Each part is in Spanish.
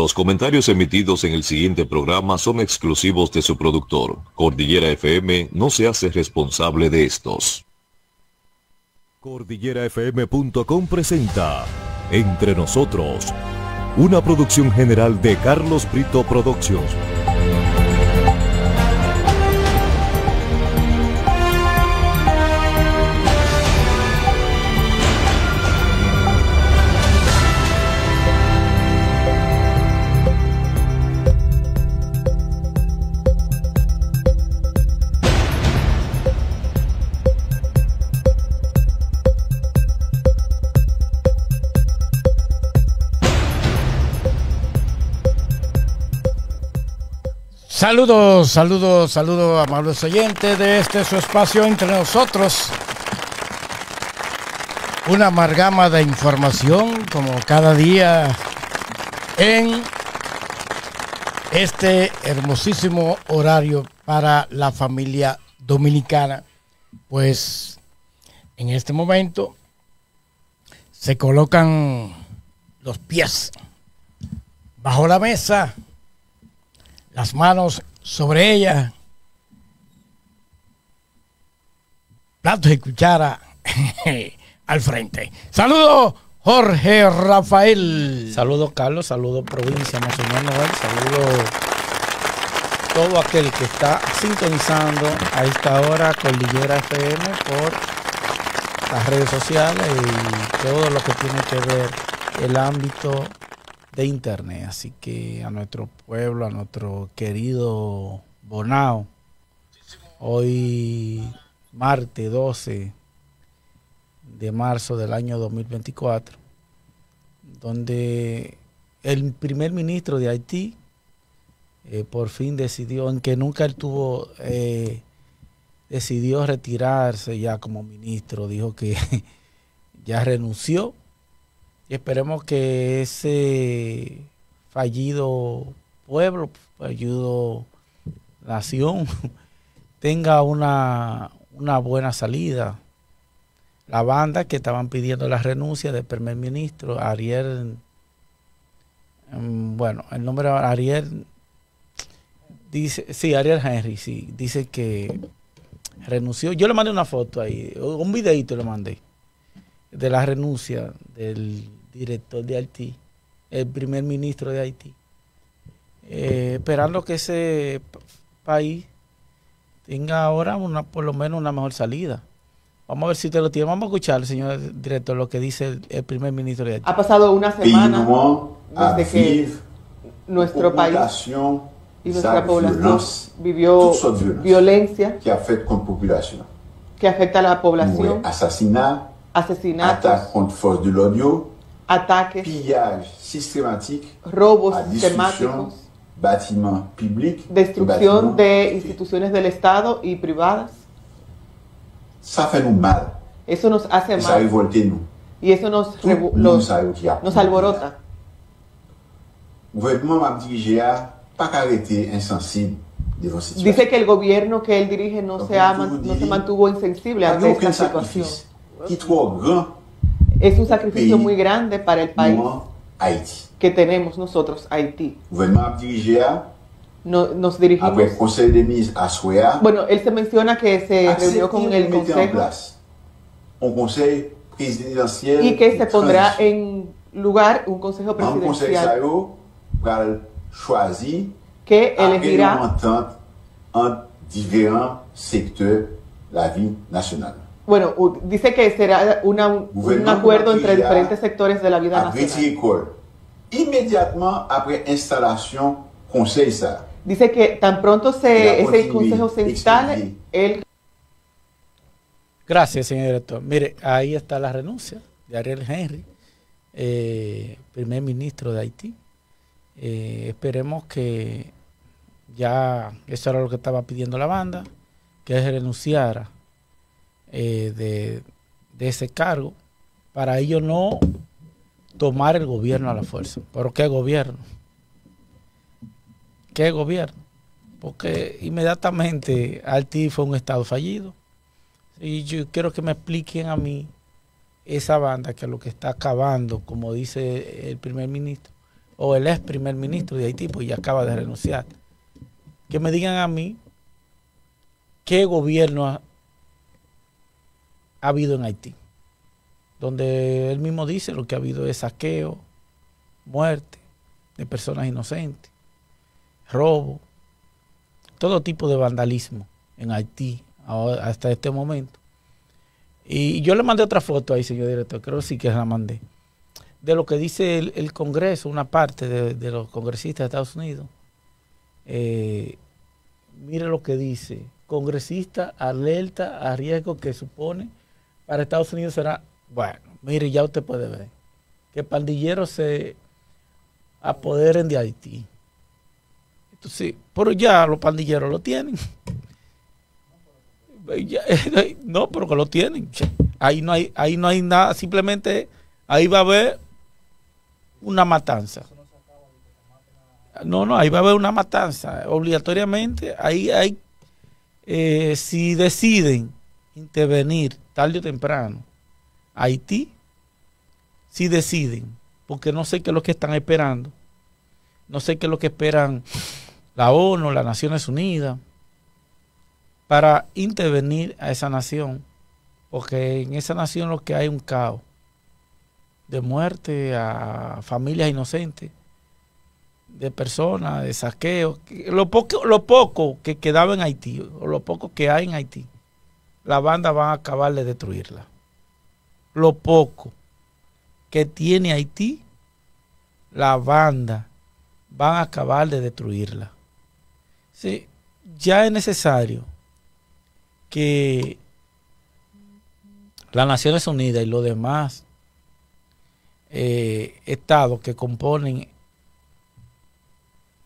Los comentarios emitidos en el siguiente programa son exclusivos de su productor. Cordillera FM no se hace responsable de estos. Cordillera FM.com presenta Entre Nosotros, una producción general de Carlos Brito Productions. Saludos, saludos, saludos, amables oyentes de este su espacio entre nosotros. Una amargama de información como cada día en este hermosísimo horario para la familia dominicana. Pues en este momento se colocan los pies bajo la mesa las manos sobre ella, plato y cuchara al frente. Saludos, Jorge Rafael. Saludos, Carlos. Saludos, provincia más Saludos todo aquel que está sintonizando a esta hora Cordillera FM por las redes sociales y todo lo que tiene que ver el ámbito de Internet. Así que a nuestro pueblo, a nuestro querido Bonao, hoy martes 12 de marzo del año 2024, donde el primer ministro de Haití eh, por fin decidió, aunque nunca él tuvo, eh, decidió retirarse ya como ministro, dijo que ya renunció y esperemos que ese fallido pueblo, fallido nación, tenga una, buena salida. La banda que estaban pidiendo la renuncia del primer ministro, Ariel, mm, bueno, el nombre Ariel, dice, sí, Ariel Henry, sí, dice que renunció. Yo le mandé una foto ahí, un videito le mandé de la renuncia del director de Haití, el primer ministro de Haití, eh, esperando que ese país tenga ahora una, por lo menos una mejor salida. Vamos a ver si te lo tiene. Vamos a escuchar, señor director, lo que dice el, primer ministro de Haití. Ha pasado una semana desde que nuestro país y nuestra población vivió violencia que afecta, a la población. Asesinatos, ataques contra fuerzas de odio ataques, pillages sistemáticos, robos a sistemáticos, bâtiments públicos, destrucción bâtiments de instituciones del Estado y privadas. Ça fait nous mal. Eso nos hace mal. Ça révolte nous. Y eso nos, Tout los, nos alborota. El gobierno m'a dirigé pas arrêter insensible devant cette Dice que el gobierno que él dirige no, Donc, se, ha, no se mantuvo insensible ante esta situación. Qui trop grand es un sacrificio muy grande para el país que tenemos nosotros, Haití. No, nos dirigimos. Bueno, él se menciona que se reunió con el Consejo. Un consejo presidencial. Y que se pondrá en lugar un Consejo Presidencial. Un consejo que elegirá entre diferentes sectores de la vida nacional bueno, dice que será un acuerdo entre diferentes sectores de la vida nacional. instalación Dice que tan pronto se, ese consejo se instale, él... Gracias, señor director. Mire, ahí está la renuncia de Ariel Henry, eh, primer ministro de Haití. Eh, esperemos que ya eso era lo que estaba pidiendo la banda, que renunciara eh, de, ese cargo para ellos no tomar el gobierno a la fuerza. ¿Pero qué gobierno? ¿Qué gobierno? Porque inmediatamente Haití fue un estado fallido. Y yo quiero que me expliquen a mí esa banda que lo que está acabando, como dice el primer ministro, o el ex primer ministro de Haití, pues ya acaba de renunciar. Que me digan a mí qué gobierno ha habido en Haití, donde él mismo dice lo que ha habido es saqueo, muerte de personas inocentes, robo, todo tipo de vandalismo en Haití hasta este momento. Y yo le mandé otra foto ahí, señor director, creo que sí que la mandé, de lo que dice el, Congreso, una parte de, los congresistas de Estados Unidos. Eh, mire lo que dice, congresista alerta a riesgo que supone para Estados Unidos será, bueno, mire, ya usted puede ver, que pandilleros se apoderen de Haití. Entonces, sí, pero ya los pandilleros lo tienen. no, pero que lo tienen. Ahí no hay, ahí no hay nada, simplemente ahí va a haber una matanza. No, no, ahí va a haber una matanza, obligatoriamente. Ahí hay, eh, si deciden intervenir tarde o temprano, Haití, si deciden, porque no sé qué es lo que están esperando, no sé qué es lo que esperan la ONU, las Naciones Unidas, para intervenir a esa nación, porque en esa nación lo que hay es un caos de muerte a familias inocentes, de personas, de saqueos, lo poco, lo poco que quedaba en Haití, o lo poco que hay en Haití la banda van a acabar de destruirla. Lo poco que tiene Haití, la banda van a acabar de destruirla. Sí, ya es necesario que las Naciones Unidas y los demás eh, estados que componen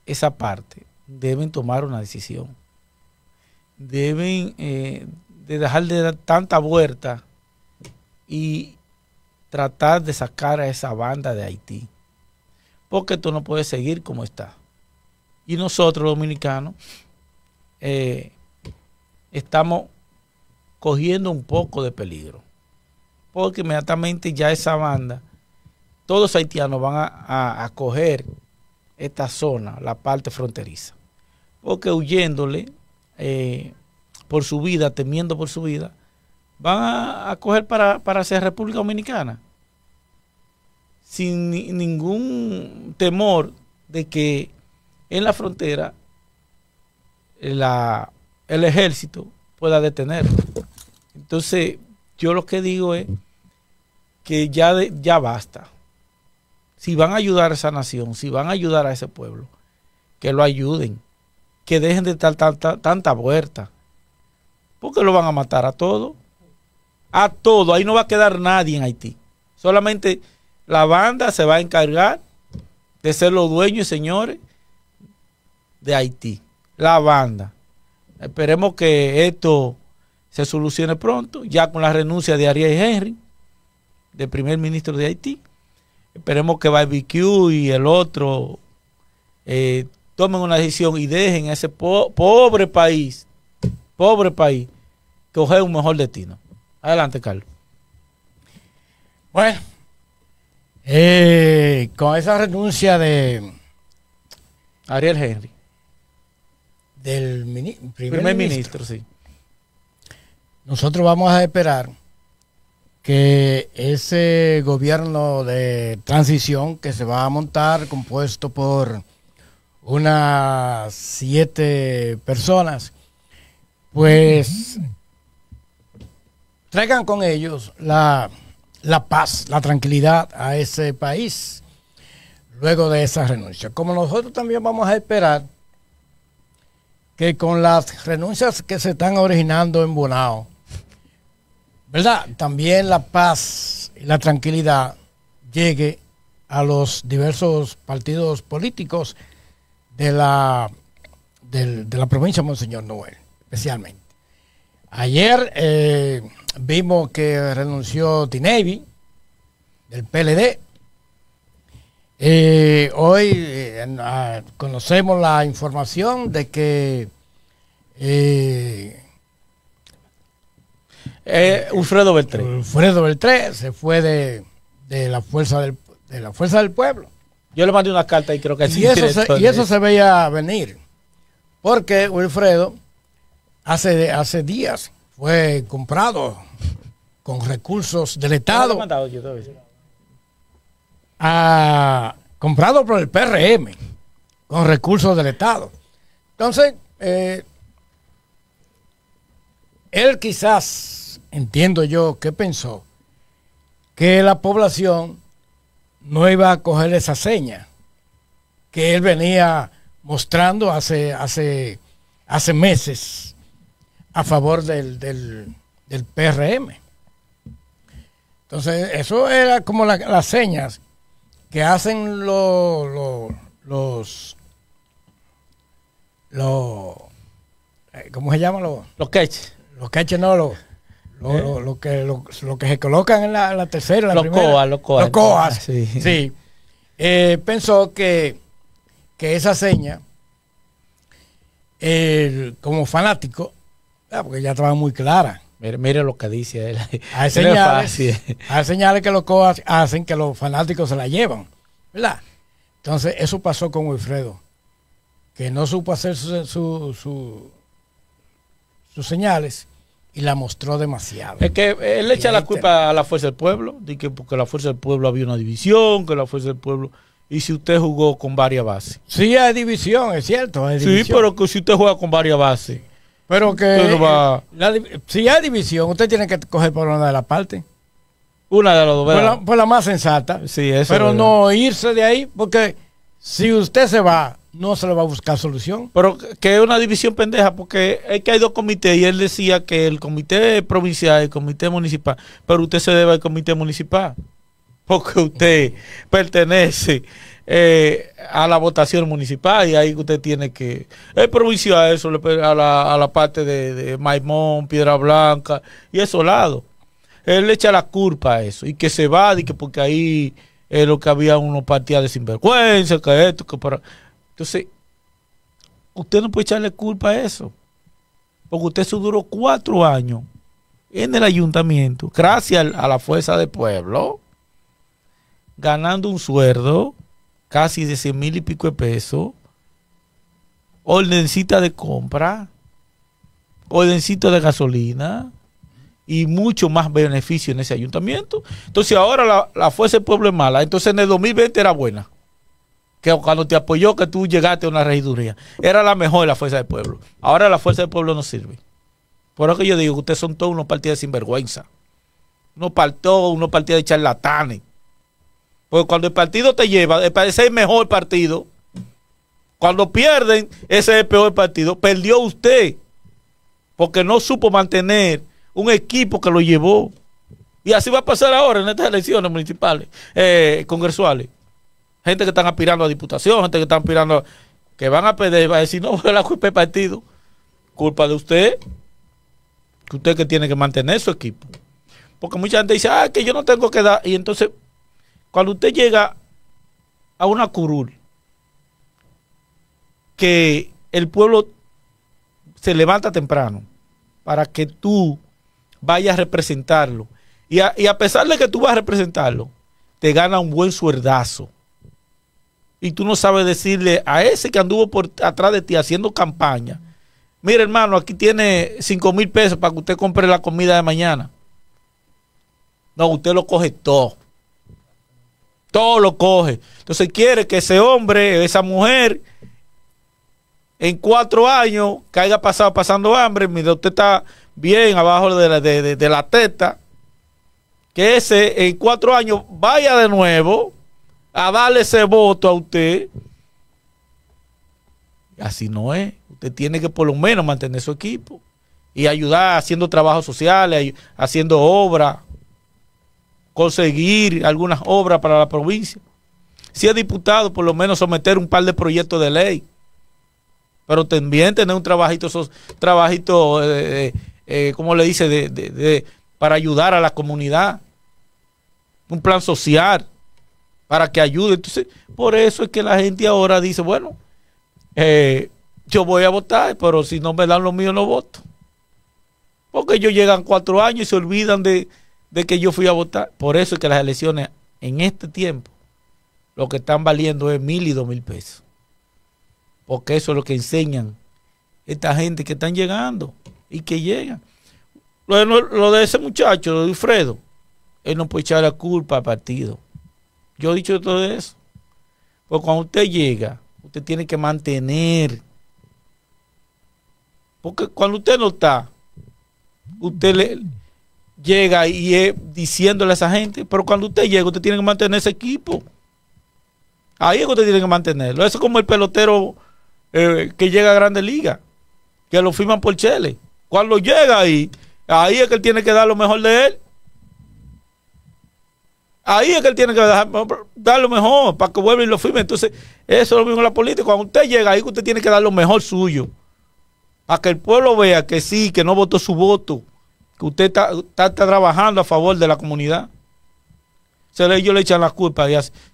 esa parte deben tomar una decisión. Deben eh, de dejar de dar tanta vuelta y tratar de sacar a esa banda de Haití. Porque tú no puedes seguir como está. Y nosotros, dominicanos, eh, estamos cogiendo un poco de peligro. Porque inmediatamente ya esa banda, todos los haitianos van a, a, coger esta zona, la parte fronteriza. Porque huyéndole, eh, por su vida, temiendo por su vida, van a, coger para, hacer República Dominicana sin ningún temor de que en la frontera eh, el ejército pueda detenerlo. Entonces, yo lo que digo es que ya, ya basta. Si van a ayudar a esa nación, si van a ayudar a ese pueblo, que lo ayuden, que dejen de estar tanta, tanta vuelta porque lo van a matar a todos. A todos. Ahí no va a quedar nadie en Haití. Solamente la banda se va a encargar de ser los dueños y señores de Haití. La banda. Esperemos que esto se solucione pronto, ya con la renuncia de Ariel Henry, del primer ministro de Haití. Esperemos que BBQ y el otro eh, tomen una decisión y dejen ese pobre país, pobre país, coger un mejor destino. Adelante, Carlos. Bueno, eh, con esa renuncia de Ariel Henry, del primer, ministro, sí. Nosotros vamos a esperar que ese gobierno de transición que se va a montar, compuesto por unas siete personas, pues traigan con ellos la, paz, la tranquilidad a ese país luego de esa renuncia. Como nosotros también vamos a esperar que con las renuncias que se están originando en Bonao, ¿verdad? También la paz y la tranquilidad llegue a los diversos partidos políticos de la, de la provincia Monseñor Noel, especialmente. Ayer eh, vimos que renunció Tinevi del PLD. Eh, hoy eh, ah, conocemos la información de que Wilfredo Beltré. Ufredo Beltré se fue de, la fuerza del, de la fuerza del pueblo. Yo le mandé una carta y creo que y Eso y eso se veía venir. Porque Wilfredo hace, hace días fue comprado con recursos del Estado. Ah, comprado por el PRM con recursos del Estado. Entonces, eh, él quizás, entiendo yo, que pensó que la población no iba a coger esa seña que él venía mostrando hace, hace, hace meses a favor del, del, PRM. Entonces, eso era como las señas que hacen los... los eh, ¿Cómo se llaman los? Los queches. Los queches no, los... Eh. Lo, que, lo, que se colocan en la, tercera, los Coas, los coas. Los coas, ah, sí. Eh, pensó que, que, esa seña, como fanático, Ah, porque ya estaba muy clara Mire, lo que dice él. Hay señales, que los coas hacen que los fanáticos se la llevan. Entonces, eso pasó con Wilfredo, que no supo hacer sus señales y la mostró demasiado. Es que él le echa la culpa a la fuerza del pueblo, que porque la fuerza del pueblo había una división, que la fuerza del pueblo. Y si usted jugó con varias bases. Sí, hay división, es cierto. Sí, pero que si usted juega con varias bases pero que si hay división, usted tiene que coger por una de las partes. Una de las dos, Por la, más sensata. Sí, eso Pero no irse de ahí, porque si usted se va, no se le va a buscar solución. Pero que es una división pendeja, porque es que hay dos comités y él decía que el comité provincial y el comité municipal, pero usted se debe al comité municipal, porque usted pertenece eh, a la votación municipal y ahí usted tiene que el provincial eso a la, a la parte de, Maimón, Piedra Blanca y eso lado Él le echa la culpa a eso y que se va y que porque ahí es lo que había unos partidos de sinvergüenza, que esto, que para. Entonces, usted no puede echarle culpa a eso. Porque usted se duró cuatro años en el ayuntamiento, gracias a la fuerza del pueblo, ganando un sueldo casi de 100 mil y pico de pesos, ordencita de compra, ordencita de gasolina y mucho más beneficio en ese ayuntamiento. Entonces ahora la, fuerza del pueblo es mala. Entonces en el 2020 era buena. Que cuando te apoyó que tú llegaste a una regiduría. Era la mejor la fuerza del pueblo. Ahora la fuerza del pueblo no sirve. Por eso que yo digo, que ustedes son todos unos partidos de sinvergüenza. Unos partidos, unos partidos de charlatanes. Porque cuando el partido te lleva, ese es el mejor partido. Cuando pierden, ese es el peor partido. Perdió usted porque no supo mantener un equipo que lo llevó. Y así va a pasar ahora en estas elecciones municipales, eh, congresuales. Gente que están aspirando a diputación, gente que están aspirando a, que van a perder, va a decir, no, la culpa del partido. Culpa de usted, que usted que tiene que mantener su equipo. Porque mucha gente dice, ah, que yo no tengo que dar. Y entonces cuando usted llega a una curul, que el pueblo se levanta temprano para que tú vayas a representarlo. Y a, pesar de que tú vas a representarlo, te gana un buen suerdazo. Y tú no sabes decirle a ese que anduvo por atrás de ti haciendo campaña, mire hermano, aquí tiene 5 mil pesos para que usted compre la comida de mañana. No, usted lo coge todo todo lo coge. Entonces quiere que ese hombre, esa mujer, en cuatro años caiga pasado, pasando hambre, mire, usted está bien abajo de la, la teta, que ese en cuatro años vaya de nuevo a darle ese voto a usted. Así no es. Usted tiene que por lo menos mantener su equipo y ayudar haciendo trabajos sociales, haciendo obras conseguir algunas obras para la provincia. Si es diputado, por lo menos someter un par de proyectos de ley. Pero también tener un trabajito, trabajito eh, eh, eh, ¿cómo le dice?, de, para ayudar a la comunidad. Un plan social para que ayude. Entonces, por eso es que la gente ahora dice, bueno, yo voy a votar, pero si no me dan lo mío, no voto. Porque ellos llegan cuatro años y se olvidan de, de que yo fui a votar. Por eso es que las elecciones en este tiempo lo que están valiendo es mil y dos mil pesos. Porque eso es lo que enseñan esta gente que están llegando y que llegan. Lo, de ese muchacho, lo de Alfredo, él no puede echar la culpa al partido. Yo he dicho todo eso. Porque cuando usted llega, usted tiene que mantener. Porque cuando usted no está, usted le, llega y es diciéndole a esa gente, pero cuando usted llega, usted tiene que mantener ese equipo. Ahí es que usted tiene que mantenerlo. Eso es como el pelotero eh, que llega a Grandes Ligas, que lo firman por Chile Cuando llega ahí, ahí es que él tiene que dar lo mejor de él. Ahí es que él tiene que dar, lo mejor para que vuelva y lo firme. Entonces, eso es lo mismo en la política. Cuando usted llega ahí, usted tiene que dar lo mejor suyo. Para que el pueblo vea que sí, que no votó su voto usted está, trabajando a favor de la comunidad. Se le, ellos le echan la culpa.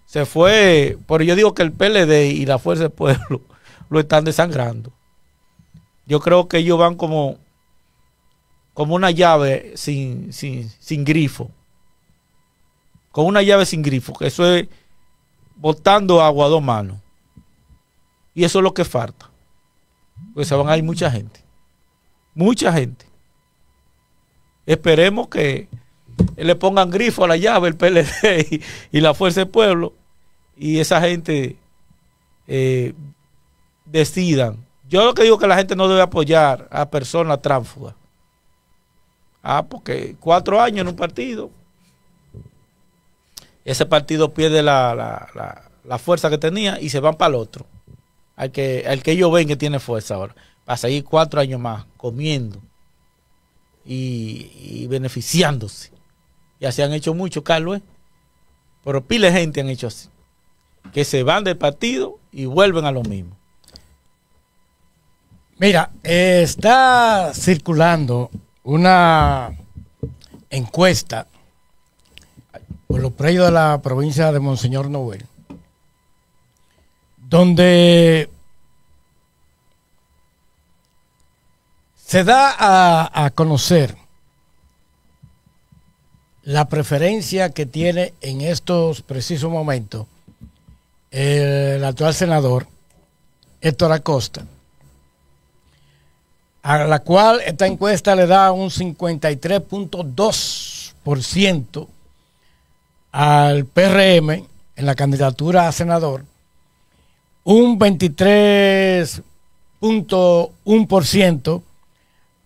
se fue, pero yo digo que el PLD y la Fuerza del Pueblo lo están desangrando. Yo creo que ellos van como, como una llave sin, grifo. Con una llave sin grifo, que eso es botando agua a dos manos. Y eso es lo que falta. Porque se van a ir mucha gente. Mucha gente. Esperemos que le pongan grifo a la llave el PLD y, la Fuerza del Pueblo y esa gente eh, decidan. Yo lo que digo es que la gente no debe apoyar a personas tránfugas. Ah, porque cuatro años en un partido, ese partido pierde la, fuerza que tenía y se van para el otro. Al que, al que ellos ven que tiene fuerza ahora. Para seguir cuatro años más comiendo y, beneficiándose. ya se han hecho mucho, Carlos. ¿eh? Pero pile gente han hecho así. Que se van del partido y vuelven a lo mismo. Mira, eh, está circulando una encuesta por los predios de la provincia de Monseñor Noel, donde Se da a, conocer la preferencia que tiene en estos precisos momentos el actual senador Héctor Acosta, a la cual esta encuesta le da un 53.2% al PRM en la candidatura a senador, un 23.1%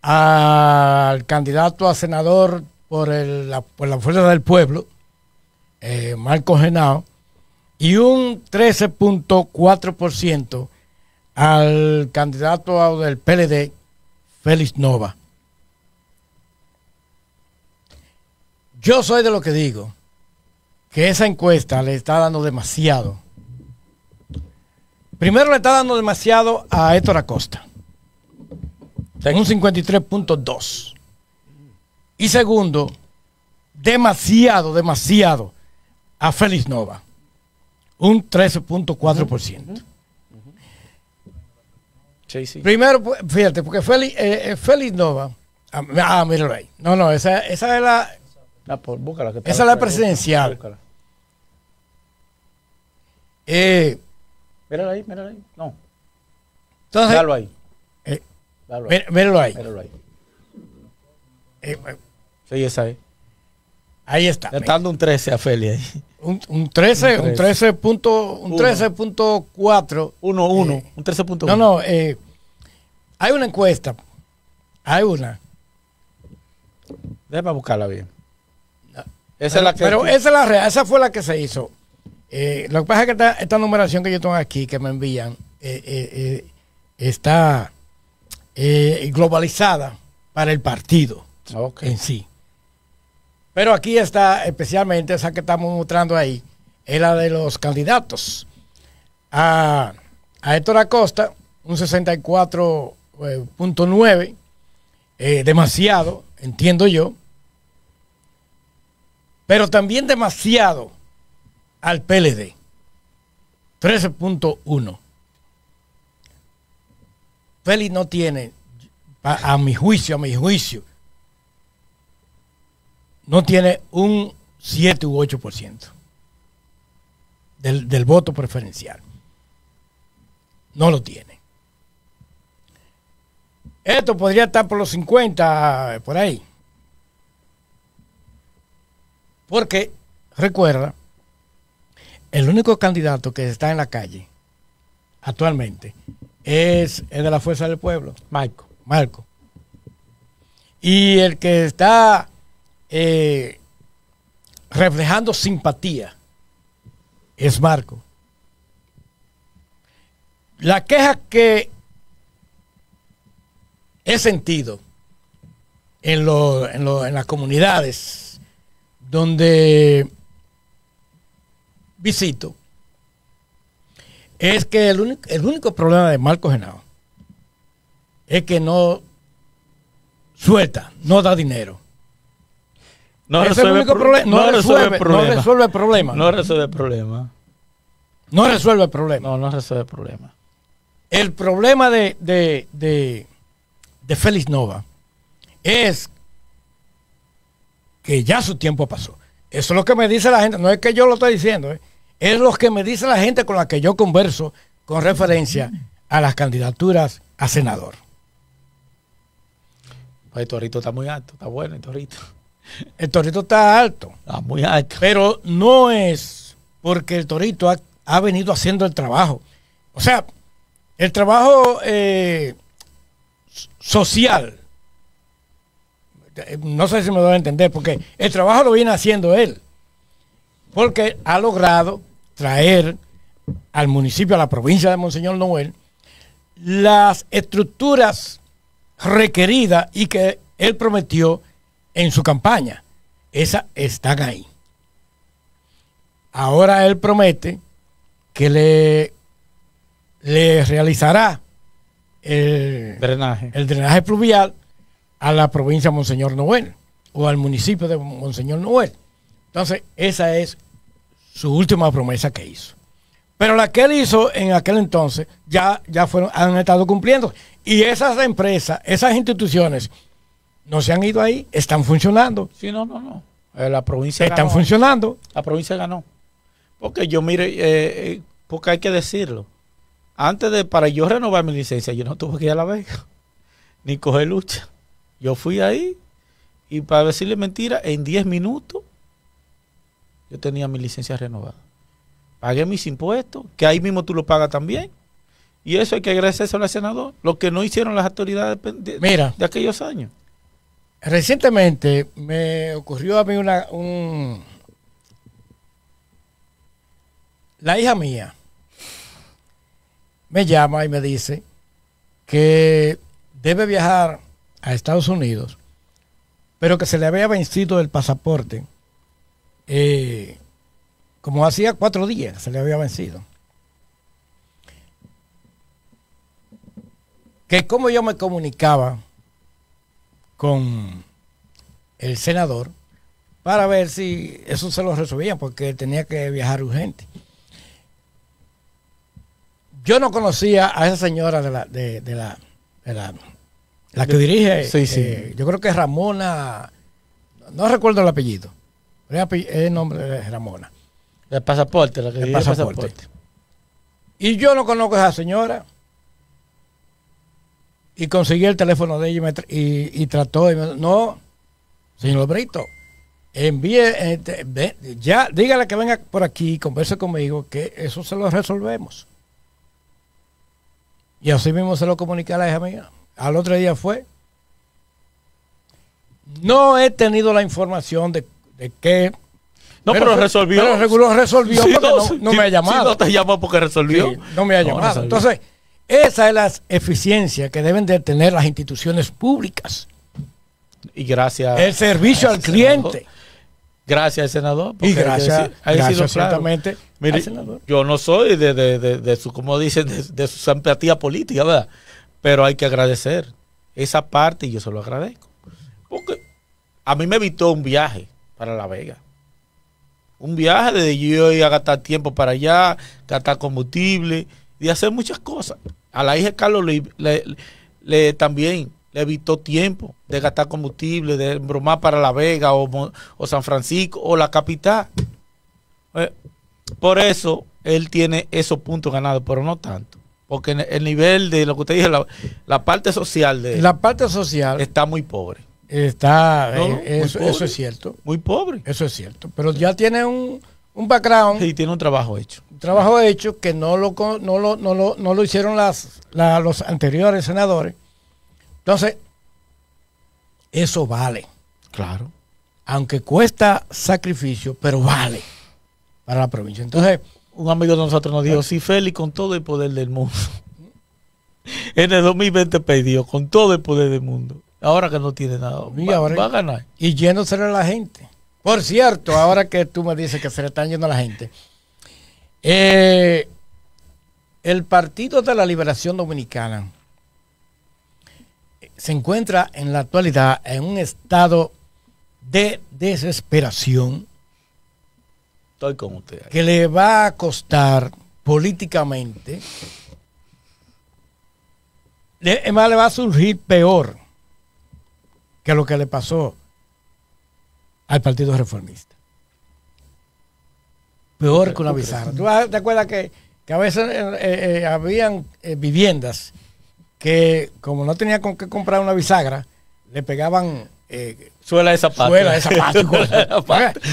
al candidato a senador por, la, Fuerza del Pueblo, eh, Marco Genao, y un 13.4% al candidato del PLD, Félix Nova. Yo soy de lo que digo, que esa encuesta le está dando demasiado. Primero le está dando demasiado a Héctor Acosta un 53.2. Y segundo, demasiado, demasiado a Félix Nova. Un 13.4%. Primero, pues, fíjate, porque Félix, eh, eh, Nova. Ah, ah, míralo ahí. No, no, esa, es la. Ah, pues, esa la presidencial. Eh, míralo ahí, mírala ahí. No. Entonces, míralo ahí míralo ahí. Eh, eh, sí, esa ahí. Ahí está. Le está dando un 13 a Feli Un, un 13, un 13 13.4. 1, 1, un 13.1. Eh, no, no, hay una encuesta. Hay una. Déjame buscarla bien. Esa es la que. Pero esa, es la real, esa fue la que se hizo. lo que pasa es que esta, esta numeración que yo tengo aquí, que me envían, eh, eh, está eh, globalizada para el partido en sí. Pero aquí está especialmente esa que estamos mostrando ahí, es la de los candidatos. A, a Héctor Acosta, un 64.9, eh, eh, demasiado, entiendo yo, pero también demasiado al PLD, 13.1. Félix no tiene, a, mi juicio, a mi juicio, no tiene un 7 u 8% del, del voto preferencial. No lo tiene. Esto podría estar por los 50, por ahí. Porque, recuerda, el único candidato que está en la calle actualmente es el de la Fuerza del Pueblo, Marco. Marco. Y el que está eh, reflejando simpatía es Marco. La queja que he sentido en, en las comunidades donde visito es que el único, problema de Marco Genao es que no suelta, no da dinero. No resuelve, el problema. No, resuelve, el problema. No resuelve el problema. No el problema. No, resuelve el problema. El problema de, de, de, de Félix Nova es que ya su tiempo pasó. Eso es lo que me dice la gente. No es que yo lo estoy diciendo. ¿eh? es lo que me dice la gente con la que yo converso con referencia a las candidaturas a senador. Pues el torito está muy alto, está bueno el torito. El torito está alto. Está ah, muy alto. Pero no es porque el torito ha, venido haciendo el trabajo. O sea, el trabajo eh, social. Eh, no sé si me lo a entender, porque el trabajo lo viene haciendo él porque ha logrado traer al municipio, a la provincia de Monseñor Noel, las estructuras requeridas y que él prometió en su campaña. Esas están ahí. Ahora él promete que le, le realizará el drenaje. el drenaje pluvial a la provincia de Monseñor Noel o al municipio de Monseñor Noel. Entonces, esa es su última promesa que hizo. Pero la que él hizo en aquel entonces ya, ya fueron, han estado cumpliendo. Y esas empresas, esas instituciones, no se han ido ahí, están funcionando. Sí, no, no, no. Eh, la provincia Están funcionando. La provincia ganó. Porque yo, mire, eh, eh, porque hay que decirlo. Antes de, para yo renovar mi licencia, yo no tuve que ir a La Vega, ni coger lucha. Yo fui ahí y para decirle mentira, en 10 minutos yo tenía mi licencia renovada. Pagué mis impuestos, que ahí mismo tú lo pagas también. Y eso hay que agradecerse al senador, lo que no hicieron las autoridades de, aquellos años. Recientemente me ocurrió a mí una, La hija mía me llama y me dice que debe viajar a Estados Unidos, pero que se le había vencido el pasaporte eh, como hacía cuatro días se le había vencido. Que como yo me comunicaba con el senador para ver si eso se lo resolvía, porque tenía que viajar urgente. Yo no conocía a esa señora de la, de, la, que dirige. Eh, yo creo que Ramona, no recuerdo el apellido es nombre de Ramona. El pasaporte, Y yo no conozco a esa señora. Y conseguí el teléfono de ella y, trató. no, señor Brito, envíe, este, ya, dígale que venga por aquí y converse conmigo, que eso se lo resolvemos. Y así mismo se lo comuniqué a la hija mía. Al otro día fue. No he tenido la información de de qué. No, pero, resolvió. Pero resolvió porque no, me ha llamado. no te llamó porque resolvió. no me ha llamado. Entonces, esa es la eficiencia que deben de tener las instituciones públicas. Y gracias. El servicio al cliente. Gracias, senador. Y gracias, ha yo no soy de, su, como dicen, de, su simpatía política, ¿verdad? Pero hay que agradecer esa parte y yo se lo agradezco. Porque a mí me evitó un viaje para La Vega. Un viaje de yo y a gastar tiempo para allá, gastar combustible y hacer muchas cosas. A la hija Carlos le, también le evitó tiempo de gastar combustible, de bromar para La Vega o, San Francisco o la capital. Eh, por eso él tiene esos puntos ganados, pero no tanto. Porque el nivel de lo que usted dice la, parte social de La parte social. Está muy pobre. Está, eh, eso, es cierto. Muy pobre. Eso es cierto. Pero ya tiene un, background. Y tiene un trabajo hecho. trabajo hecho que no lo, no lo, hicieron las, los anteriores senadores. Entonces, eso vale. Claro. Aunque cuesta sacrificio, pero vale para la provincia. Entonces, un amigo de nosotros nos dijo, sí, Félix, con todo el poder del mundo. en el 2020 perdió con todo el poder del mundo ahora que no tiene nada. Y va, a ganar. Y yéndose a la gente. Por cierto, ahora que tú me dices que se le están yendo a la gente. Eh, el Partido de la Liberación Dominicana se encuentra en la actualidad en un estado de desesperación. Estoy con usted. Que le va a costar políticamente. más le va a surgir peor que lo que le pasó al Partido Reformista. Peor que una bisagra. ¿Tú te acuerdas que, que a veces eh, eh, eh, habían viviendas que, como no tenían con qué comprar una bisagra, le pegaban suela de zapato. Suela de zapato.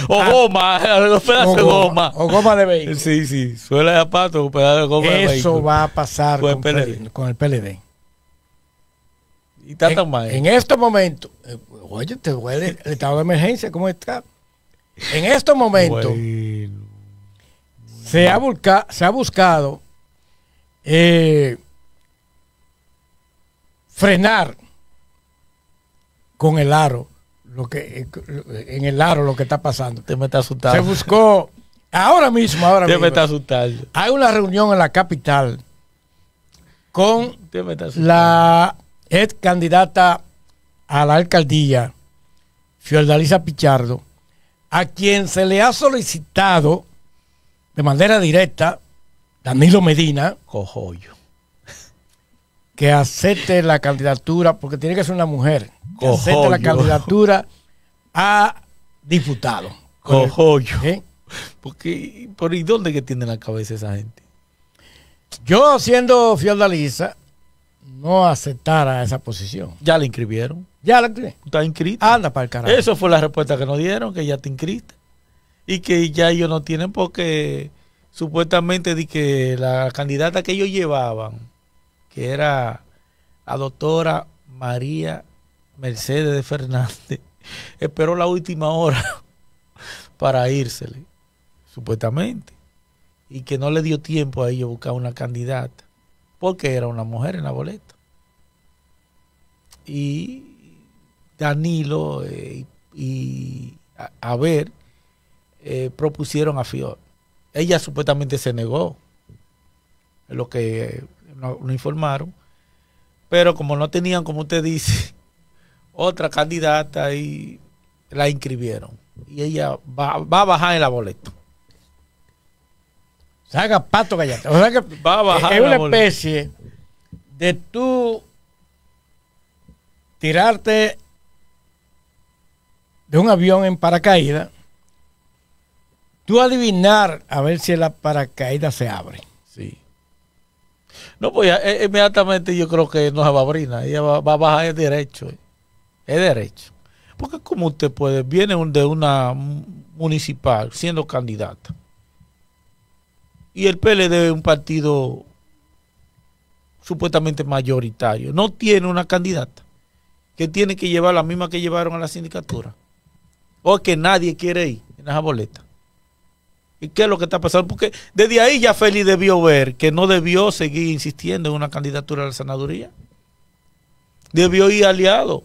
o ah. goma, los pedazos de goma. O goma de vehículo. Sí, sí, suela de zapato, pedazo de goma Eso va a pasar con, el PLD. En estos momentos, eh, oye, te duele el estado de emergencia, ¿cómo está? En estos momentos, se, ha buscado eh, frenar con el aro lo que eh, en el aro lo que está pasando. Te me está asustando. Se buscó ahora mismo, ahora Hay una reunión en la capital con la es candidata a la alcaldía, Fiordalisa Pichardo, a quien se le ha solicitado de manera directa, Danilo Medina, Cojollo, que acepte la candidatura, porque tiene que ser una mujer, que acepte la candidatura a diputado. Cojollo. ¿Eh? Porque, ¿Por y dónde que tiene la cabeza esa gente? Yo siendo Fiordalisa, no aceptara esa posición. Ya la inscribieron. Ya la inscribieron. Está inscrita. Anda para el carajo. Eso fue la respuesta que nos dieron, que ya está inscrita. Y que ya ellos no tienen porque supuestamente di que la candidata que ellos llevaban, que era la doctora María Mercedes de Fernández, esperó la última hora para írsele, supuestamente, y que no le dio tiempo a ellos buscar una candidata porque era una mujer en la boleta. Y Danilo eh, y Aver eh, propusieron a Fior. Ella supuestamente se negó, es lo que eh, nos no informaron, pero como no tenían, como usted dice, otra candidata y la inscribieron. Y ella va, va a bajar en la boleta. Saca pato callado. Va a bajar es una especie de tú tirarte de un avión en paracaídas, tú adivinar a ver si la paracaída se abre. Sí. No, pues eh, eh, inmediatamente yo creo que no se va a abrir, ella va, a bajar el derecho. Es derecho. Porque como usted puede, viene de una municipal siendo candidata y el PLD es un partido supuestamente mayoritario. No tiene una candidata que tiene que llevar la misma que llevaron a la sindicatura. O que nadie quiere ir en la boleta. ¿Y qué es lo que está pasando? Porque desde ahí ya Félix debió ver que no debió seguir insistiendo en una candidatura a la senaduría. Debió ir aliado.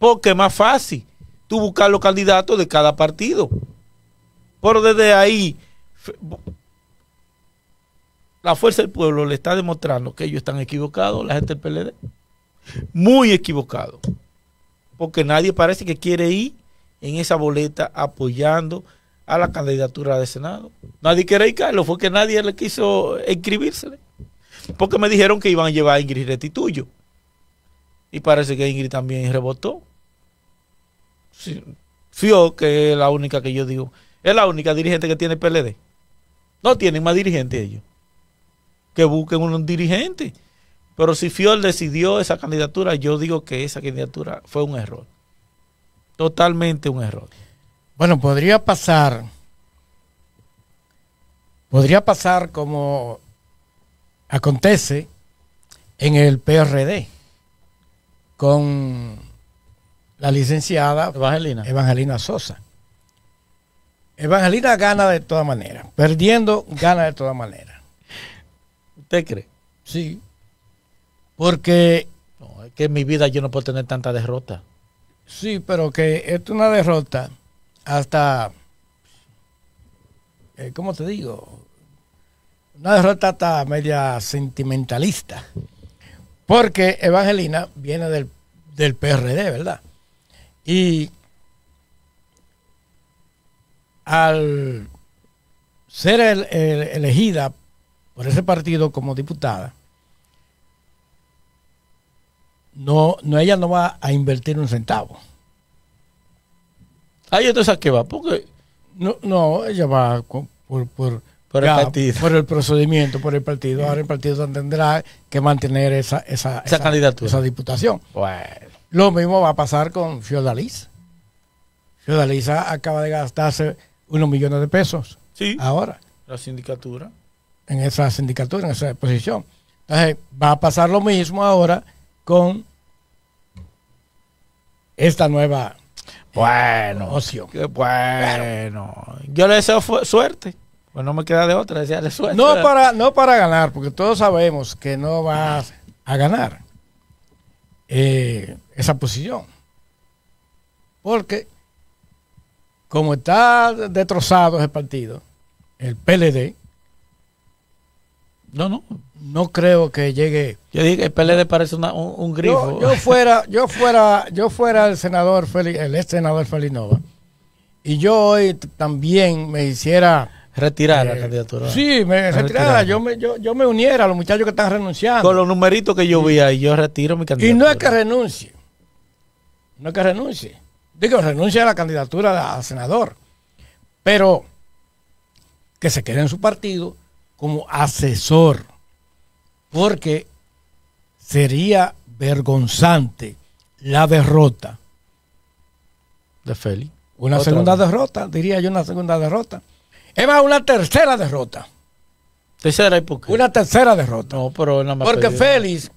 Porque es más fácil tú buscar los candidatos de cada partido. Pero desde ahí la fuerza del pueblo le está demostrando que ellos están equivocados, la gente del PLD. Muy equivocado. Porque nadie parece que quiere ir en esa boleta apoyando a la candidatura de Senado. Nadie quiere ir, Carlos, fue que nadie le quiso inscribírsele. Porque me dijeron que iban a llevar a Ingrid tuyo Y parece que Ingrid también rebotó. Fío que es la única que yo digo. Es la única dirigente que tiene el PLD. No tienen más dirigente ellos que busquen un dirigente Pero si Fiol decidió esa candidatura, yo digo que esa candidatura fue un error. Totalmente un error. Bueno, podría pasar. Podría pasar como acontece en el PRD con la licenciada Evangelina, Evangelina Sosa. Evangelina gana de todas maneras, perdiendo gana de todas maneras. ¿Te cree? Sí. Porque es que en mi vida yo no puedo tener tanta derrota. Sí, pero que es una derrota hasta, eh, ¿cómo te digo? Una derrota hasta media sentimentalista. Porque Evangelina viene del, del PRD, ¿verdad? Y al ser elegida por ese partido como diputada, no, no ella no va a invertir un centavo. ¿ahí entonces a qué va, porque no, no ella va por, el procedimiento, por el partido. Ahora el partido tendrá que mantener esa, candidatura, esa diputación. Lo mismo va a pasar con Fiodaliza Fiodaliza acaba de gastarse unos millones de pesos. Sí. Ahora. La sindicatura en esa sindicatura, en esa posición. Entonces, va a pasar lo mismo ahora con esta nueva eh, bueno, bueno. Yo le deseo suerte. Pues no me queda de otra, desearle suerte. No para, no para ganar, porque todos sabemos que no vas a ganar eh, esa posición. Porque como está destrozado ese partido, el PLD, no, no. No creo que llegue. Yo dije que el PLD parece un, grifo. Yo, fuera, yo fuera, yo fuera el senador el ex senador Felinova. Y yo hoy también me hiciera retirar la eh, candidatura. Sí, me retirara, yo me, uniera a los muchachos que están renunciando. Con los numeritos que yo vi ahí, yo retiro mi candidatura. Y no es que renuncie. No es que renuncie. Digo, renuncie a la candidatura Al senador. Pero que se quede en su partido como asesor, porque sería vergonzante la derrota. De Félix. Una segunda derrota, diría yo, una segunda derrota. Es más, una tercera derrota. ¿Tercera y por qué? Una tercera derrota. No, pero Porque Félix,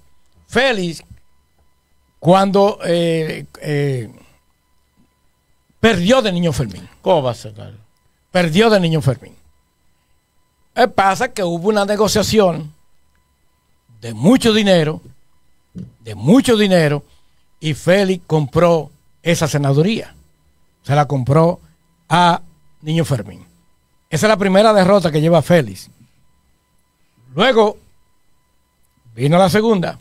Félix, cuando eh, eh, perdió de Niño Fermín. ¿Cómo va a ser, Perdió de Niño Fermín pasa que hubo una negociación de mucho dinero, de mucho dinero, y Félix compró esa senaduría. Se la compró a Niño Fermín. Esa es la primera derrota que lleva Félix. Luego vino la segunda.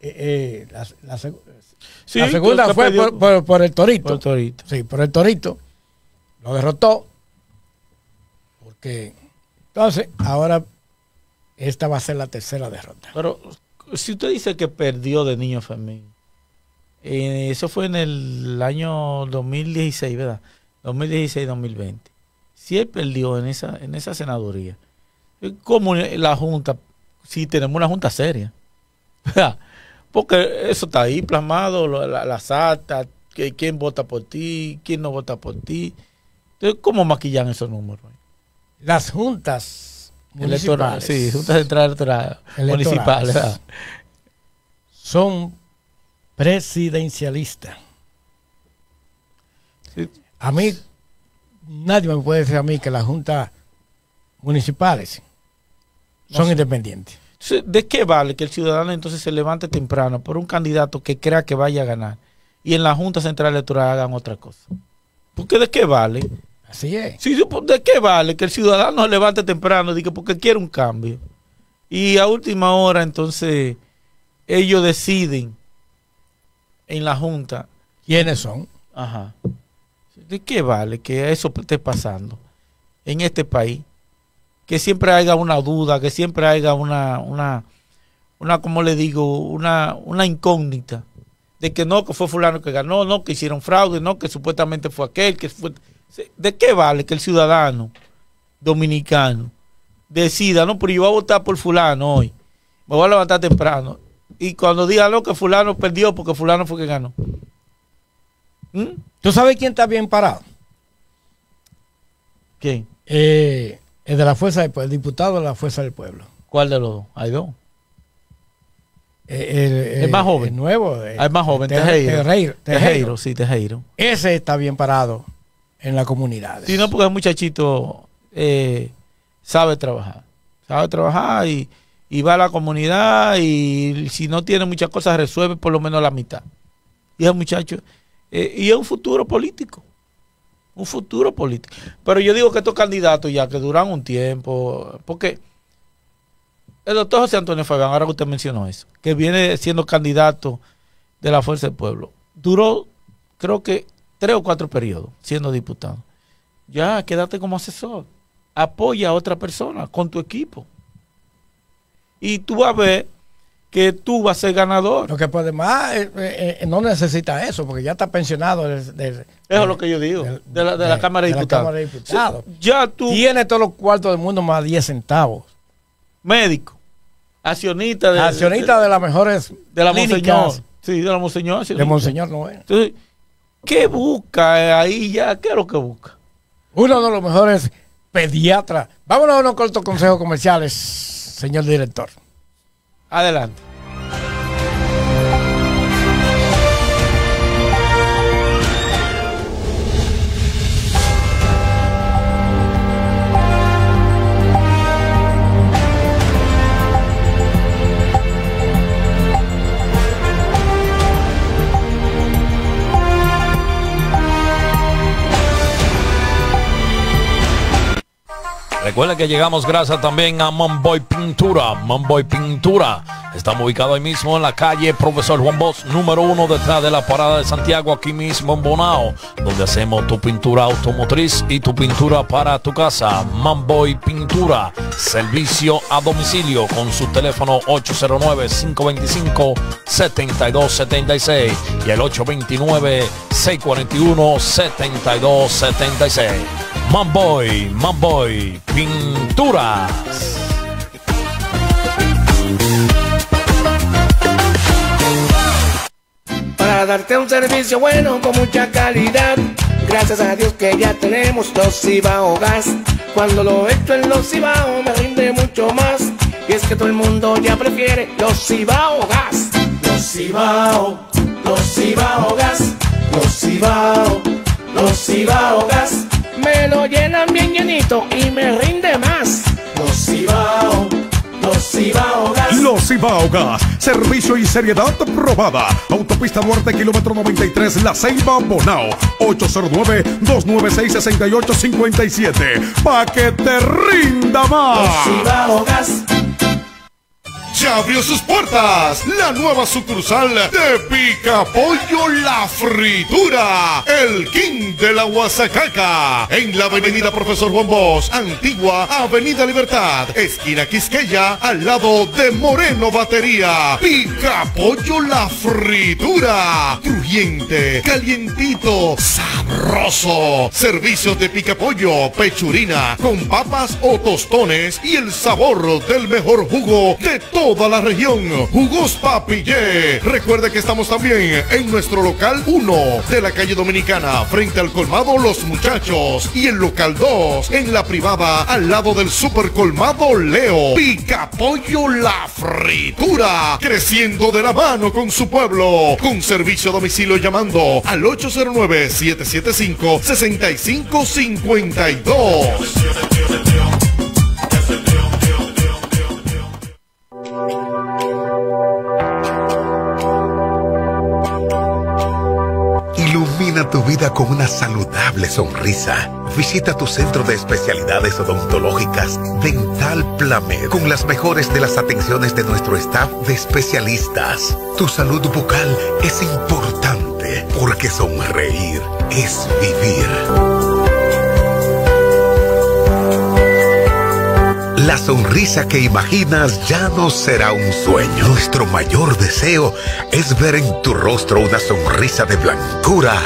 Eh, eh, la, segunda fue por, por el torito. Sí, por el torito. Lo derrotó entonces, ahora esta va a ser la tercera derrota. Pero si usted dice que perdió de niño Fermín, eh, eso fue en el año 2016, ¿verdad? 2016-2020. Si él perdió en esa, en esa senaduría, eh, como la Junta, si tenemos una Junta seria, Porque eso está ahí plasmado, las la actas, quién vota por ti, quién no vota por ti. Entonces, ¿cómo maquillan esos números? las juntas electorales. Sí, juntas electorales municipales. Son presidencialistas. A mí, nadie me puede decir a mí que las juntas municipales son independientes. ¿De qué vale que el ciudadano entonces se levante temprano por un candidato que crea que vaya a ganar y en la Junta Central Electoral hagan otra cosa? ¿Por qué de qué vale? Así es. Pues, ¿De qué vale que el ciudadano se levante temprano y diga, porque quiere un cambio? Y a última hora, entonces, ellos deciden en la Junta. ¿Quiénes son? Ajá. ¿De qué vale que eso esté pasando en este país? Que siempre haya una duda, que siempre haya una, una, como le digo, una, una incógnita de que no, que fue fulano que ganó, no, que hicieron fraude, no, que supuestamente fue aquel, que fue... ¿De qué vale que el ciudadano dominicano decida, no, pero yo voy a votar por fulano hoy, me voy a levantar temprano? Y cuando diga lo que fulano perdió porque fulano fue que ganó. ¿Mm? ¿Tú sabes quién está bien parado? ¿Quién? Eh, el de la Fuerza del diputado de la Fuerza del Pueblo. ¿Cuál de los dos? Hay dos. Eh, el, eh, más joven. El nuevo. El, ah, más joven, Tejero. Tejero, sí, Tejero. Ese está bien parado en la comunidad. Sí, no, porque el muchachito eh, sabe trabajar. Sabe trabajar y, va a la comunidad y si no tiene muchas cosas resuelve por lo menos la mitad. Y es muchacho, eh, y es un futuro político. Un futuro político. Pero yo digo que estos candidatos ya que duran un tiempo, porque el doctor José Antonio Fabián, ahora que usted mencionó eso, que viene siendo candidato de la Fuerza del Pueblo, duró creo que tres o cuatro periodos siendo diputado. Ya, quédate como asesor. Apoya a otra persona con tu equipo. Y tú vas a ver que tú vas a ser ganador. Porque pues, además eh, eh, eh, no necesita eso, porque ya está pensionado. eso lo que yo digo, de, la, de, la, Cámara de, Diputados. ya tú... Tiene todos los cuartos del mundo más 10 centavos. Médico. Accionista de... Accionista de, las mejores De la Monseñor. Sí, de la Monseñor. De Monseñor no es. ¿Qué busca ahí ya? ¿Qué es lo que busca? Uno de los mejores pediatras. Vámonos a unos cortos consejos comerciales, señor director. Adelante. Recuerda que llegamos gracias también a Monboy Pintura. Monboy Pintura Estamos ubicados ahí mismo en la calle Profesor Juan Bos, número uno, detrás de la parada de Santiago, aquí mismo en Bonao, donde hacemos tu pintura automotriz y tu pintura para tu casa. Manboy Pintura, servicio a domicilio con su teléfono 809-525-7276 y el 829-641-7276. Manboy, Manboy Pinturas. darte un servicio bueno con mucha calidad. Gracias a Dios que ya tenemos los Cibao Gas. Cuando lo echo en los Cibao me rinde mucho más. Y es que todo el mundo ya prefiere los Cibao Gas. Los Cibao, los Cibao Gas, los Cibao, los Cibao Gas. Me lo llenan bien llenito y me rinde más. Los Cibao los Cibao Los Cibao Servicio y seriedad probada. Autopista Duarte, kilómetro 93, La Ceiba, Bonao. 809-296-6857. Pa' que te rinda más. Los Cibao abrió sus puertas la nueva sucursal de Pica Pollo La Fritura, el King de la Huasacaca, en la avenida Profesor Juan Bos, antigua Avenida Libertad, esquina Quisqueya, al lado de Moreno Batería. Pica Pollo La Fritura, crujiente, calientito, sabroso. servicio de pica pollo, pechurina, con papas o tostones y el sabor del mejor jugo de todo la región. Jugos Papillé. Recuerde que estamos también en nuestro local 1 de la calle Dominicana, frente al colmado Los Muchachos. Y el local 2 en la privada, al lado del super colmado Leo. pica pollo La Fritura. Creciendo de la mano con su pueblo. Con servicio a domicilio llamando al 809 775 6552 tu vida con una saludable sonrisa. Visita tu centro de especialidades odontológicas Dental Plamed con las mejores de las atenciones de nuestro staff de especialistas. Tu salud bucal es importante porque sonreír es vivir. La sonrisa que imaginas ya no será un sueño. Nuestro mayor deseo es ver en tu rostro una sonrisa de blancura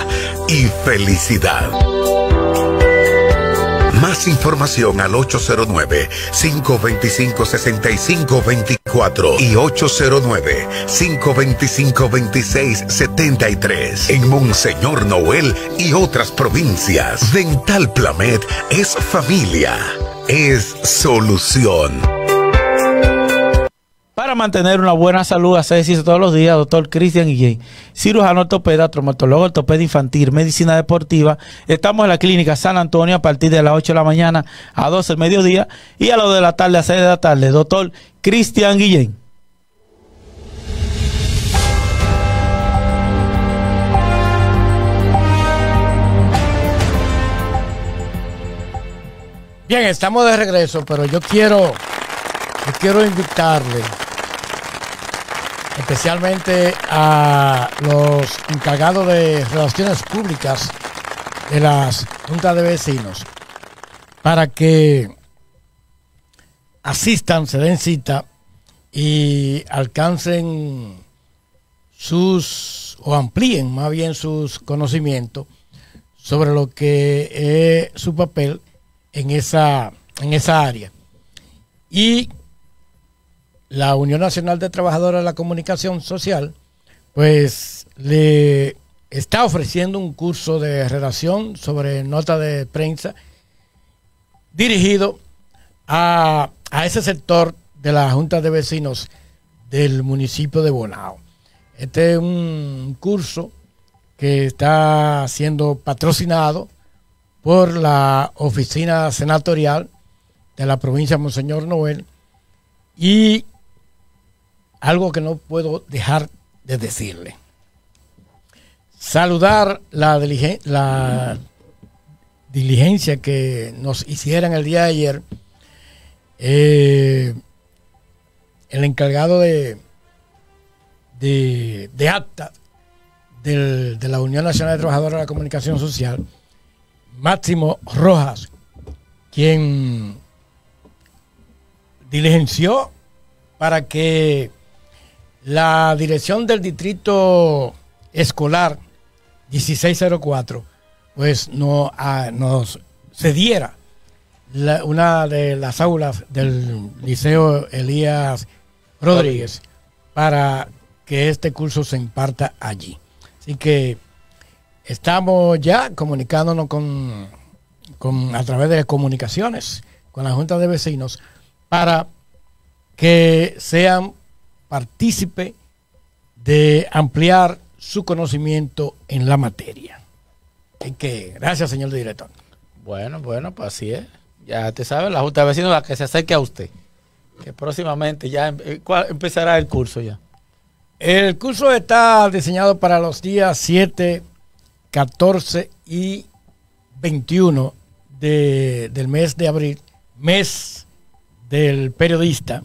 y felicidad. Más información al 809-525-6524 y 809-525-2673 en Monseñor Noel y otras provincias. Dental Planet es familia es solución. Para mantener una buena salud, hace ejercicio todos los días, doctor Cristian Guillén, cirujano ortopeda, traumatólogo, ortopeda infantil, medicina deportiva. Estamos en la clínica San Antonio a partir de las 8 de la mañana a 12 del mediodía y a lo de la tarde a 6 de la tarde. Doctor Cristian Guillén. Bien, estamos de regreso, pero yo quiero, quiero invitarle especialmente a los encargados de relaciones públicas de las juntas de vecinos para que asistan, se den cita y alcancen sus, o amplíen más bien sus conocimientos sobre lo que es su papel en esa, en esa área. Y la Unión Nacional de Trabajadores de la Comunicación Social, pues le está ofreciendo un curso de redacción sobre nota de prensa dirigido a, a ese sector de la Junta de Vecinos del municipio de Bonao. Este es un curso que está siendo patrocinado por la oficina senatorial de la provincia de Monseñor Noel y algo que no puedo dejar de decirle. Saludar la, diligencia que nos hicieron el día de ayer eh, el encargado de, de, acta de la Unión Nacional de Trabajadores de la Comunicación Social Máximo Rojas, quien diligenció para que la dirección del distrito escolar 1604 pues no, ah, nos cediera una de las aulas del Liceo Elías Rodríguez para que este curso se imparta allí. Así que Estamos ya comunicándonos con, con, a través de comunicaciones con la Junta de Vecinos para que sean partícipe de ampliar su conocimiento en la materia. que, gracias, señor director. Bueno, bueno, pues así es. Ya te sabes la Junta de Vecinos la que se acerque a usted. Que próximamente ya em, eh, empezará el curso ya. El curso está diseñado para los días 7, 14 y 21 del mes de abril, mes del periodista,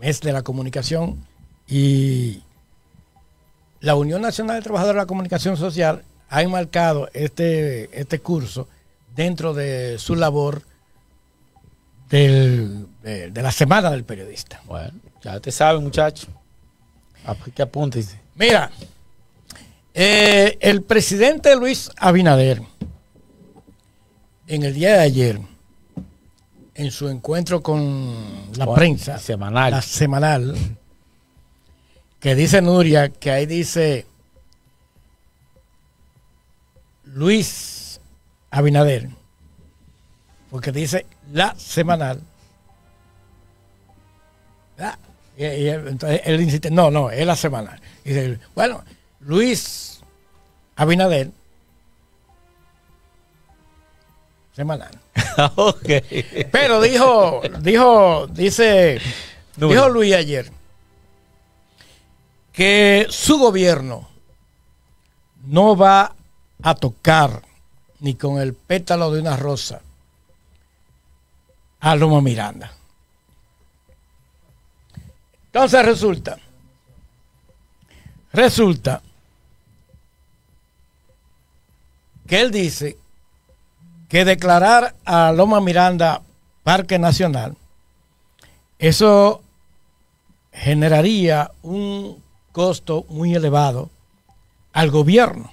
mes de la comunicación y la Unión Nacional de Trabajadores de la Comunicación Social ha enmarcado este, este curso dentro de su labor de, la Semana del Periodista. Bueno, ya te saben, muchachos. que qué Mira, eh, el presidente Luis Abinader, en el día de ayer, en su encuentro con la prensa semanal, la semanal, que dice Nuria, que ahí dice Luis Abinader, porque dice la semanal. entonces él insiste, no, no, es la semanal. Y bueno, Luis Abinader semanal. Ah, okay. Pero dijo, dijo, dice, dijo Luis ayer que su gobierno no va a tocar ni con el pétalo de una rosa a Loma Miranda. Entonces resulta, resulta que él dice que declarar a Loma Miranda Parque Nacional, eso generaría un costo muy elevado al gobierno,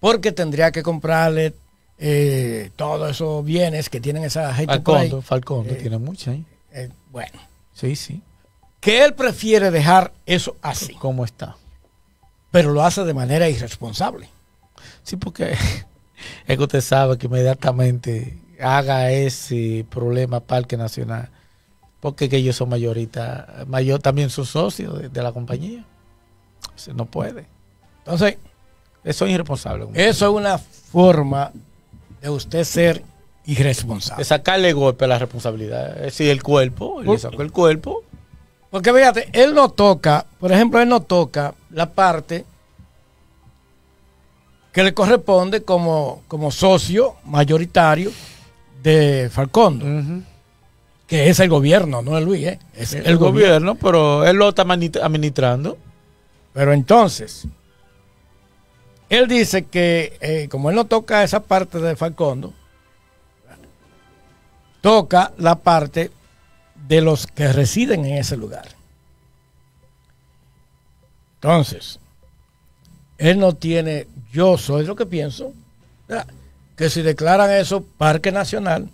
porque tendría que comprarle eh, todos esos bienes que tienen esa gente. Falcón, Falcón, eh, tiene mucha. Eh, bueno. Sí, sí. Que él prefiere dejar eso así. Como está. Pero lo hace de manera irresponsable. Sí, porque es que usted sabe que inmediatamente haga ese problema Parque Nacional, porque que ellos son mayorita, mayor, también son socios de, la compañía. no puede. Entonces, eso es irresponsable. Eso es una forma de usted ser irresponsable. De sacarle golpe a la responsabilidad. Es eh, decir, el cuerpo, sacó el cuerpo. Porque fíjate, él no toca, por ejemplo, él no toca la parte que le corresponde como, como socio mayoritario de Falcondo. Que es el gobierno, no es Luis, ¿eh? es el, gobierno, pero él lo está administrando. Pero entonces, él dice que eh, como él no toca esa parte de Falcondo, toca la parte de los que residen en ese lugar. Entonces, él no tiene yo soy lo que pienso, que si declaran eso parque nacional,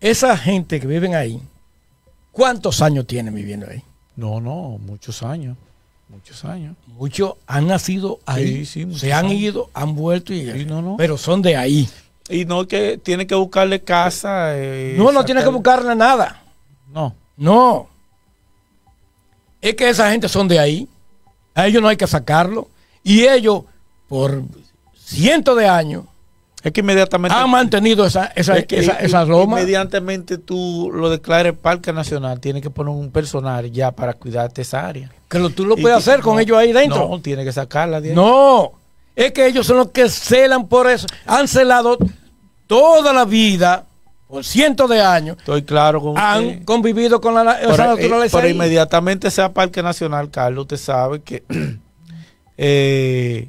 esa gente que viven ahí, ¿cuántos años tienen viviendo ahí? No, no, muchos años. Muchos años. Muchos han nacido ahí, se han ido, han vuelto, y, no, no. pero son de ahí. Y no que tiene que buscarle casa. Eh, no, no tiene que buscarle nada. No. No. Es que esa gente son de ahí. A ellos no hay que sacarlo. Y ellos por cientos de años. Es que inmediatamente. Ha mantenido esa, esa, esa, Inmediatamente tú lo declares parque nacional, tienes que poner un personal ya para cuidarte esa área. Que tú lo puedes hacer con ellos ahí dentro. No, tiene que sacarla. No, es que ellos son los que celan por eso. Han celado toda la vida, por cientos de años. Estoy claro con Han convivido con la eh, naturaleza. pero inmediatamente sea parque nacional, Carlos, usted sabe que. eh,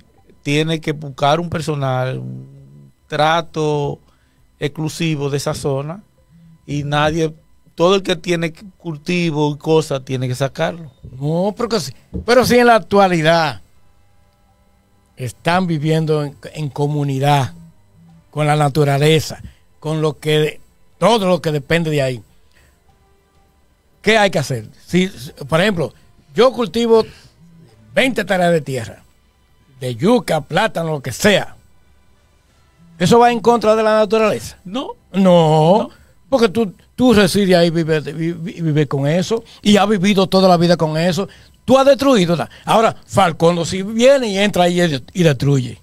tiene que buscar un personal, un trato exclusivo de esa zona y nadie, todo el que tiene cultivo y cosas, tiene que sacarlo. No, porque sí, pero si en la actualidad están viviendo en, comunidad con la naturaleza, con lo que todo lo que depende de ahí. ¿Qué hay que hacer? Si, por ejemplo, yo cultivo 20 tareas de tierra de yuca, plátano, lo que sea. ¿Eso va en contra de la naturaleza? No. No, porque tú, tú resides ahí, vives vive, con eso, y ha vivido toda la vida con eso. Tú has destruido. La... Ahora, Falcón si viene y entra ahí y destruye.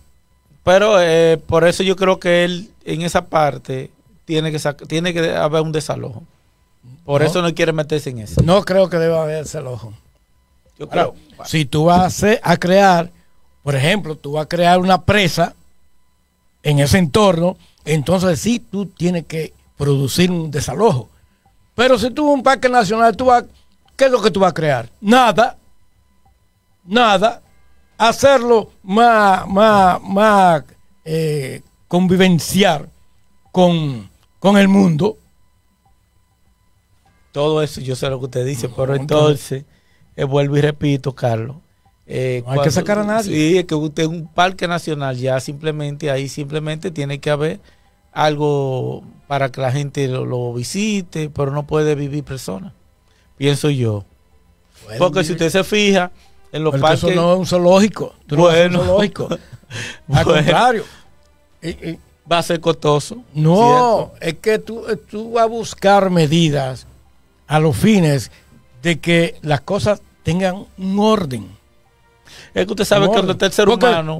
Pero eh, por eso yo creo que él, en esa parte, tiene que, tiene que haber un desalojo. Por eso no quiere meterse en eso. No creo que deba haber desalojo. Yo creo. Si tú vas a crear por ejemplo, tú vas a crear una presa en ese entorno, entonces sí tú tienes que producir un desalojo. Pero si tú un parque nacional, tú vas, ¿qué es lo que tú vas a crear? Nada, nada. Hacerlo más, más, más eh, convivenciar con, el mundo. Todo eso yo sé lo que usted dice, pero entonces, eh, vuelvo y repito, Carlos, eh, no hay que sacar a nadie. Sí, es que usted un parque nacional, ya simplemente ahí simplemente tiene que haber algo para que la gente lo, visite, pero no puede vivir persona, pienso yo. Porque si usted se fija en los parques... Eso no es un zoológico, bueno, zoológico. Al contrario. va a ser costoso. No, es que tú, eh, tú vas a buscar medidas a los fines de que las cosas tengan un orden. Es que usted sabe que donde está el ser humano,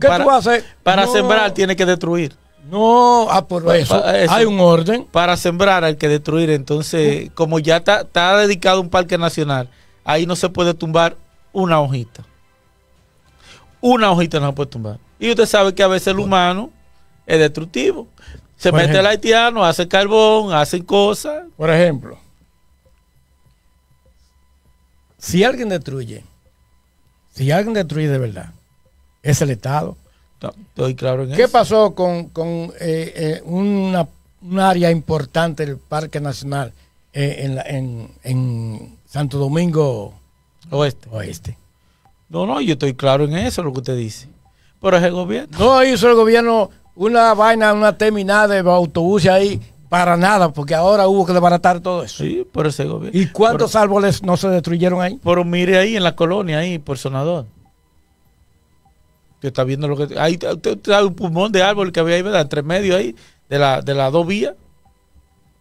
para, sembrar, tiene que destruir. No, ah, por eso. Hay un orden. Para sembrar hay que destruir. Entonces, como ya está, dedicado un parque nacional, ahí no se puede tumbar una hojita. Una hojita no se puede tumbar. Y usted sabe que a veces el humano es destructivo. Se mete el haitiano, hace carbón, hacen cosas. Por ejemplo, si alguien destruye si alguien destruye de verdad, es el Estado. Estoy claro en ¿Qué pasó con, eh, eh, un área importante del Parque Nacional eh, en, Santo Domingo Oeste. Oeste? No, no, yo estoy claro en eso, lo que usted dice. Pero es el gobierno. No hizo el gobierno una vaina, una terminada de autobuses ahí para nada, porque ahora hubo que desbaratar todo eso. Sí, por ese gobierno. ¿Y cuántos árboles no se destruyeron ahí? Pero mire ahí en la colonia, ahí, por Sonador. Usted está viendo lo que. Ahí trae un pulmón de árbol que había ahí, ¿verdad? Entre medio ahí, de las de la dos vías.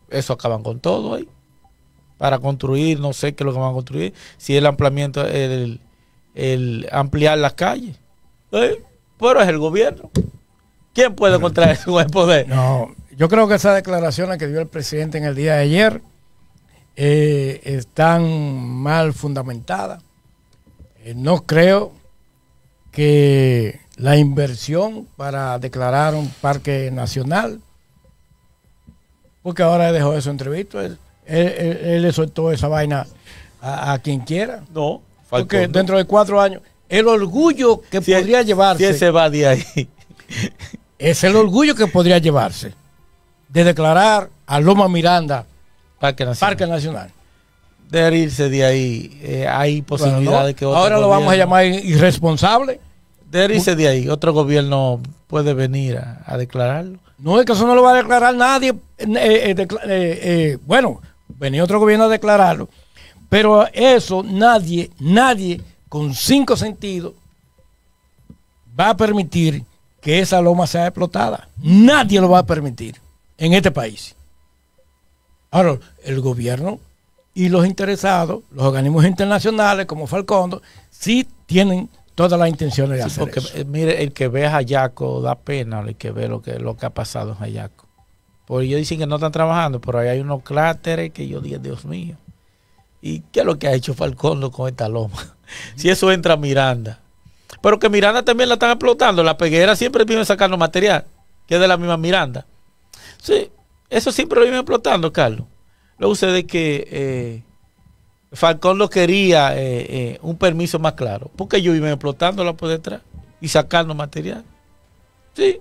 Eso acaban con todo ahí. Para construir, no sé qué es lo que van a construir. Si el ampliamiento, el, ampliar las calles. ¿Eh? Pero es el gobierno. ¿Quién puede contra eso? El poder. No yo creo que esas declaraciones que dio el presidente en el día de ayer eh, están mal fundamentadas. Eh, no creo que la inversión para declarar un parque nacional, porque ahora dejó eso su entrevista, él, le soltó esa vaina a, quien quiera. No, porque dentro de cuatro años, el orgullo que podría llevarse. ¿Quién se va de ahí. Es el orgullo que podría llevarse de declarar a Loma Miranda Parque Nacional. Parque irse de ahí. Eh, hay posibilidades de que otro Ahora lo vamos a llamar irresponsable. de irse de ahí. Otro gobierno puede venir a, declararlo. No, es que eso no lo va a declarar nadie. Eh, eh, bueno, venía otro gobierno a declararlo. Pero eso nadie, nadie con cinco sentidos va a permitir que esa loma sea explotada. Nadie lo va a permitir en este país. Ahora, el gobierno y los interesados, los organismos internacionales como Falcondo, sí tienen todas las intenciones de hacerlo. porque, eh, Mire, el que ve a Jayaco da pena, el que ve lo que, lo que ha pasado en Hayaco Porque ellos dicen que no están trabajando, pero ahí hay unos cláteres que yo dije, Dios mío. ¿Y qué es lo que ha hecho Falcondo con esta loma? si eso entra Miranda. Pero que Miranda también la están explotando. La peguera siempre viene sacando material, que es de la misma Miranda. Sí, eso siempre lo iba explotando, Carlos. Lo usé de que eh, Falcón lo quería eh, eh, un permiso más claro. Porque ellos explotando la por detrás y sacando material. Sí.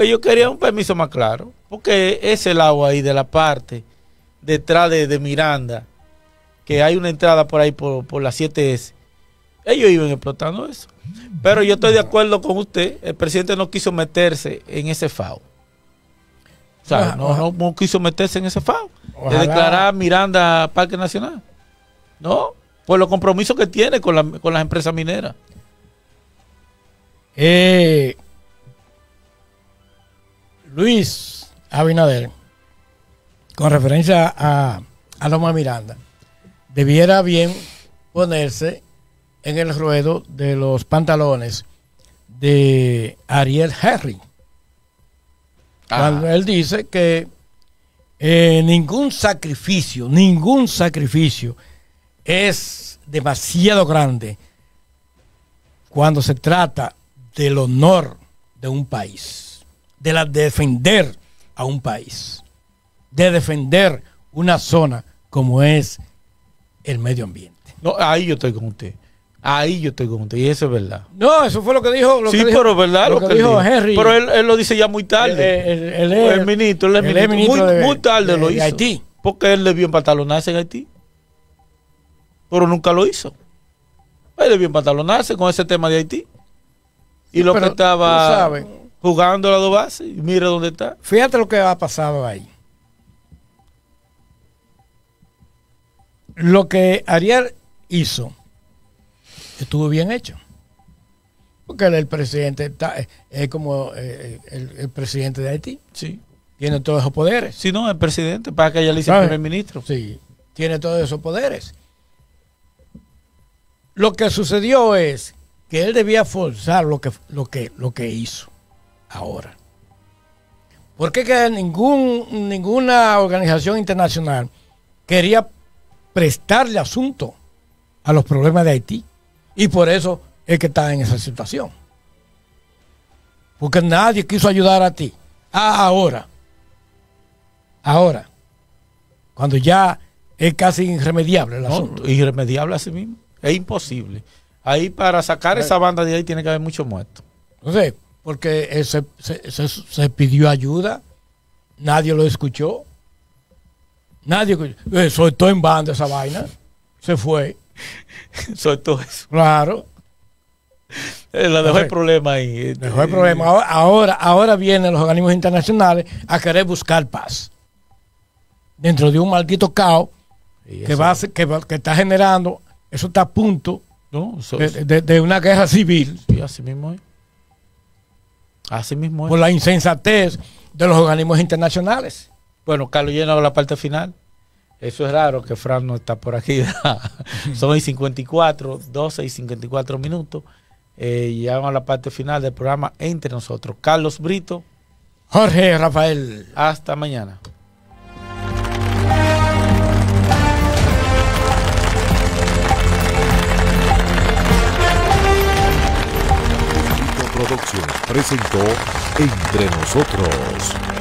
Ellos querían un permiso más claro. Porque ese lado ahí de la parte detrás de, Miranda, que hay una entrada por ahí por, por las 7S, ellos iban explotando eso. Pero yo estoy de acuerdo con usted. El presidente no quiso meterse en ese FAO. O sea, no, quiso meterse en ese FAO de declarar Miranda Parque Nacional. No, por los compromisos que tiene con, las empresas mineras. Eh, Luis Abinader, con referencia a, a Loma Miranda, debiera bien ponerse en el ruedo de los pantalones de Ariel Henry. Cuando él dice que eh, ningún sacrificio, ningún sacrificio es demasiado grande cuando se trata del honor de un país, de la defender a un país, de defender una zona como es el medio ambiente. No, ahí yo estoy con usted. Ahí yo estoy con Y eso es verdad. No, eso fue lo que dijo. Lo sí, pero verdad. Lo, que, dijo Pero él, lo dice ya muy tarde. El, ministro, muy, tarde lo hizo. Haití. Porque él vio empatalonarse en Haití. Pero nunca lo hizo. Él vio empatalonarse con ese tema de Haití. Y lo que estaba jugando las dos bases. Y mira dónde está. Fíjate lo que ha pasado ahí. Lo que Ariel hizo estuvo bien hecho. Porque el presidente, eh, es como eh, el, presidente de Haití. Sí. Tiene todos esos poderes. Sí, no, el presidente, para que ella le el primer ministro. Sí, tiene todos esos poderes. Lo que sucedió es que él debía forzar lo que, lo que, lo que hizo ahora. Porque que ningún, ninguna organización internacional quería prestarle asunto a los problemas de Haití. Y por eso es que está en esa situación. Porque nadie quiso ayudar a ti. Ah, ahora. Ahora. Cuando ya es casi irremediable el asunto. Irremediable a sí mismo. Es imposible. Ahí para sacar esa eh. banda de ahí tiene que haber muchos muertos. sé. porque se, pidió ayuda, nadie lo escuchó. Nadie escuchó. Eh, soltó en banda esa vaina. Se fue. Soy todo eso. Claro. La dejó el problema ahí. problema. Ahora, ahora vienen los organismos internacionales a querer buscar paz. Dentro de un maldito caos que, va que, está generando, eso está a punto de, una guerra civil. así mismo mismo Por la insensatez de los organismos internacionales. Bueno, Carlos, llena la parte final. Eso es raro que Fran no está por aquí. Son 54, 12 y 54 minutos. Eh, llegamos a la parte final del programa entre nosotros. Carlos Brito. Jorge Rafael. Hasta mañana. Producción presentó Entre Nosotros.